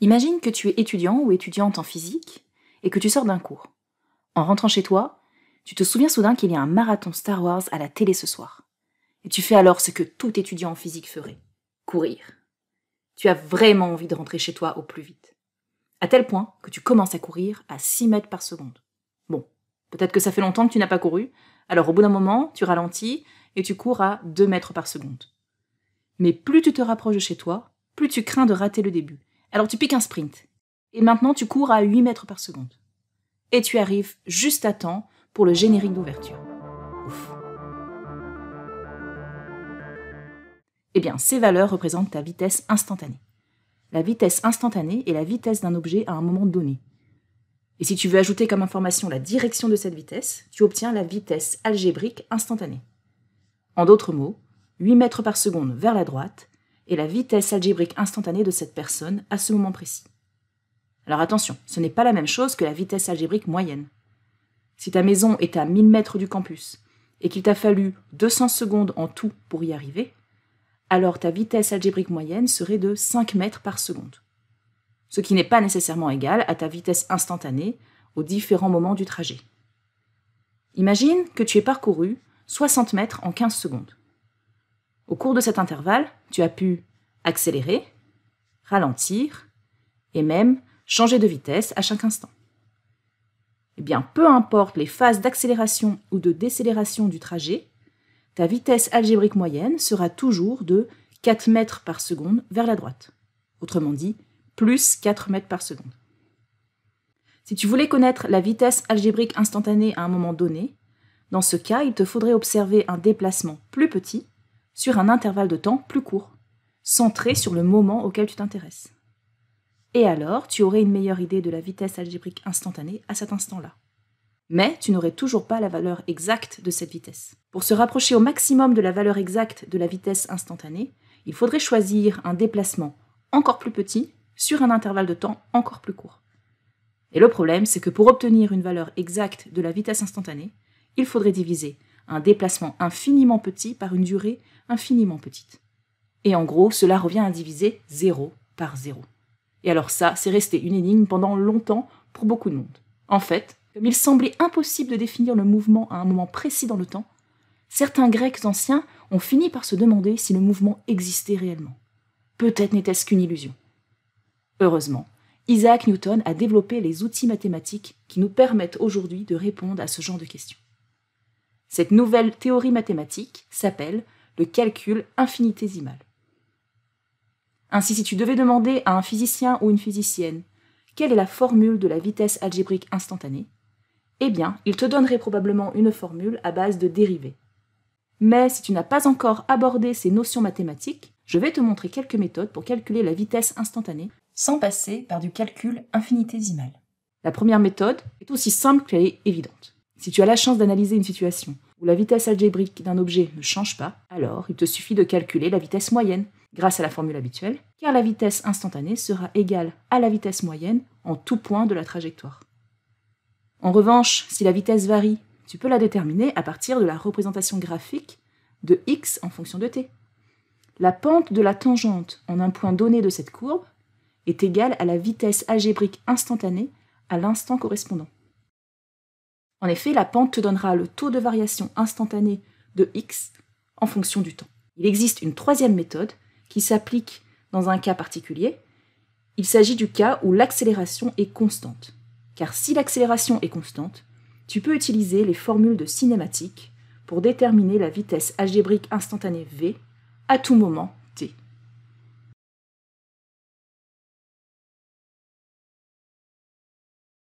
Imagine que tu es étudiant ou étudiante en physique et que tu sors d'un cours. En rentrant chez toi, tu te souviens soudain qu'il y a un marathon Star Wars à la télé ce soir. Et tu fais alors ce que tout étudiant en physique ferait courir. Tu as vraiment envie de rentrer chez toi au plus vite. À tel point que tu commences à courir à 6 mètres par seconde. Bon, peut-être que ça fait longtemps que tu n'as pas couru, alors au bout d'un moment, tu ralentis et tu cours à 2 mètres par seconde. Mais plus tu te rapproches de chez toi, plus tu crains de rater le début, alors tu piques un sprint. Et maintenant tu cours à 8 mètres par seconde. Et tu arrives juste à temps pour le générique d'ouverture. Ouf. Eh bien, ces valeurs représentent ta vitesse instantanée. La vitesse instantanée est la vitesse d'un objet à un moment donné. Et si tu veux ajouter comme information la direction de cette vitesse, tu obtiens la vitesse algébrique instantanée. En d'autres mots, 8 mètres par seconde vers la droite et la vitesse algébrique instantanée de cette personne à ce moment précis. Alors attention, ce n'est pas la même chose que la vitesse algébrique moyenne. Si ta maison est à 1000 mètres du campus et qu'il t'a fallu 200 secondes en tout pour y arriver, alors ta vitesse algébrique moyenne serait de 5 mètres par seconde. Ce qui n'est pas nécessairement égal à ta vitesse instantanée aux différents moments du trajet. Imagine que tu aies parcouru 60 mètres en 15 secondes. Au cours de cet intervalle, tu as pu accélérer, ralentir et même changer de vitesse à chaque instant. Eh bien, peu importe les phases d'accélération ou de décélération du trajet, ta vitesse algébrique moyenne sera toujours de 4 mètres par seconde vers la droite. Autrement dit, plus 4 mètres par seconde. Si tu voulais connaître la vitesse algébrique instantanée à un moment donné, dans ce cas, il te faudrait observer un déplacement plus petit sur un intervalle de temps plus court, centré sur le moment auquel tu t'intéresses. Et alors, tu aurais une meilleure idée de la vitesse algébrique instantanée à cet instant-là. Mais tu n'aurais toujours pas la valeur exacte de cette vitesse. Pour se rapprocher au maximum de la valeur exacte de la vitesse instantanée, il faudrait choisir un déplacement encore plus petit sur un intervalle de temps encore plus court. Et le problème, c'est que pour obtenir une valeur exacte de la vitesse instantanée, il faudrait diviser un déplacement infiniment petit par une durée infiniment petite. Et en gros, cela revient à diviser 0 par 0. Et alors ça, c'est resté une énigme pendant longtemps pour beaucoup de monde. En fait, comme il semblait impossible de définir le mouvement à un moment précis dans le temps, certains Grecs anciens ont fini par se demander si le mouvement existait réellement. Peut-être n'était-ce qu'une illusion. Heureusement, Isaac Newton a développé les outils mathématiques qui nous permettent aujourd'hui de répondre à ce genre de questions. Cette nouvelle théorie mathématique s'appelle le calcul infinitésimal. Ainsi, si tu devais demander à un physicien ou une physicienne quelle est la formule de la vitesse algébrique instantanée, eh bien, il te donnerait probablement une formule à base de dérivés. Mais si tu n'as pas encore abordé ces notions mathématiques, je vais te montrer quelques méthodes pour calculer la vitesse instantanée sans passer par du calcul infinitésimal. La première méthode est aussi simple qu'elle est évidente. Si tu as la chance d'analyser une situation où la vitesse algébrique d'un objet ne change pas, alors il te suffit de calculer la vitesse moyenne grâce à la formule habituelle, car la vitesse instantanée sera égale à la vitesse moyenne en tout point de la trajectoire. En revanche, si la vitesse varie, tu peux la déterminer à partir de la représentation graphique de x en fonction de t. La pente de la tangente en un point donné de cette courbe est égale à la vitesse algébrique instantanée à l'instant correspondant. En effet, la pente te donnera le taux de variation instantané de x en fonction du temps. Il existe une troisième méthode qui s'applique dans un cas particulier. Il s'agit du cas où l'accélération est constante. Car si l'accélération est constante, tu peux utiliser les formules de cinématique pour déterminer la vitesse algébrique instantanée v à tout moment